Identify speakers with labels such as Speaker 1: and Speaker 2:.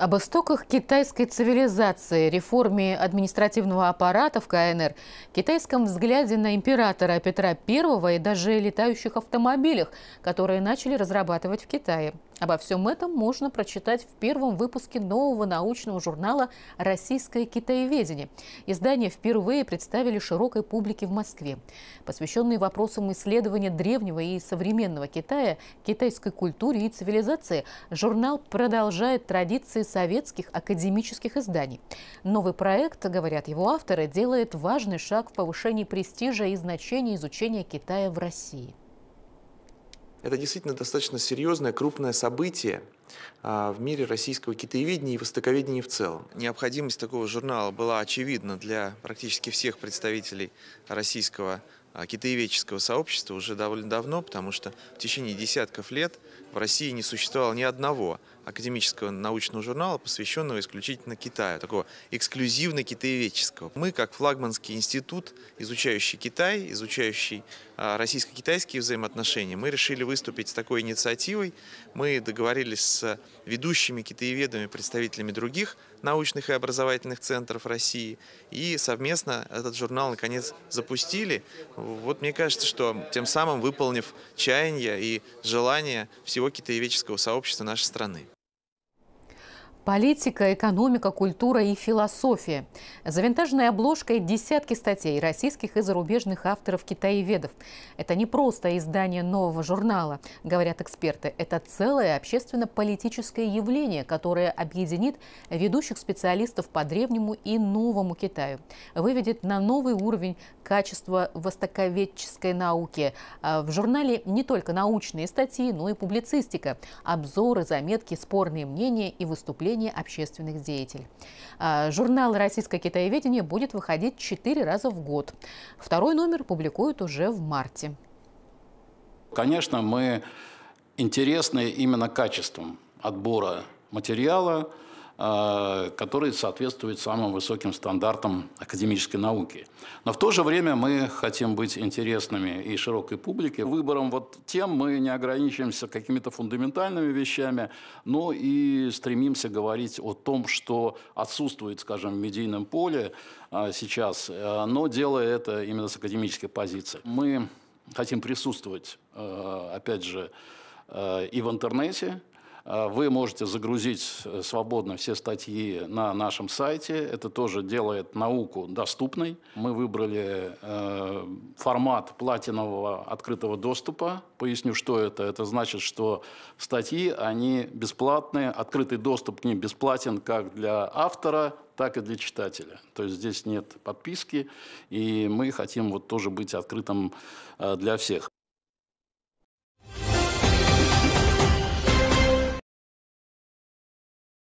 Speaker 1: Об истоках китайской цивилизации, реформе административного аппарата в КНР, китайском взгляде на императора Петра I и даже летающих автомобилях, которые начали разрабатывать в Китае. Обо всем этом можно прочитать в первом выпуске нового научного журнала «Российское китаеведение». Издание впервые представили широкой публике в Москве. Посвященный вопросам исследования древнего и современного Китая, китайской культуре и цивилизации, журнал продолжает традиции советских академических изданий. Новый проект, говорят его авторы, делает важный шаг в повышении престижа и значения изучения Китая в России.
Speaker 2: Это действительно достаточно серьезное, крупное событие а, в мире российского китаеведения и востоковедения в целом. Необходимость такого журнала была очевидна для практически всех представителей российского а, китаеведческого сообщества уже довольно давно, потому что в течение десятков лет в России не существовало ни одного академического научного журнала, посвященного исключительно Китаю, такого эксклюзивно китаеведческого. Мы, как флагманский институт, изучающий Китай, изучающий а, российско-китайские взаимоотношения, мы решили выступить с такой инициативой. Мы договорились с ведущими китаеведами, представителями других научных и образовательных центров России. И совместно этот журнал наконец запустили. Вот мне кажется, что тем самым выполнив чаяние и желание всего китаеведческого сообщества нашей страны.
Speaker 1: Политика, экономика, культура и философия. За винтажной обложкой десятки статей российских и зарубежных авторов китаеведов. Это не просто издание нового журнала, говорят эксперты. Это целое общественно-политическое явление, которое объединит ведущих специалистов по древнему и новому Китаю. Выведет на новый уровень качество востоковедческой науки. А, в журнале не только научные статьи, но и публицистика, обзоры, заметки, спорные мнения и выступления Движение общественных деятелей. А, журнал «Российское китаеведение» будет выходить четыре раза в год. Второй номер публикуют уже в марте.
Speaker 3: Конечно, мы интересны именно качеством отбора материала – Э, которые соответствуют самым высоким стандартам академической науки. Но в то же время мы хотим быть интересными и широкой публике. Выбором вот тем мы не ограничиваемся какими-то фундаментальными вещами, но и стремимся говорить о том, что отсутствует, скажем, в медийном поле э, сейчас, э, но делая это именно с академической позиции. Мы хотим присутствовать, опять же, и в интернете, а, вы можете загрузить э, свободно все статьи на нашем сайте. Это тоже делает науку доступной. Мы выбрали э, формат платинового открытого доступа. Поясню, что это. Это значит, что статьи, они бесплатные. Открытый доступ к ним бесплатен как для автора, так и для читателя. То есть здесь нет подписки, и мы хотим вот тоже быть открытым э, для всех.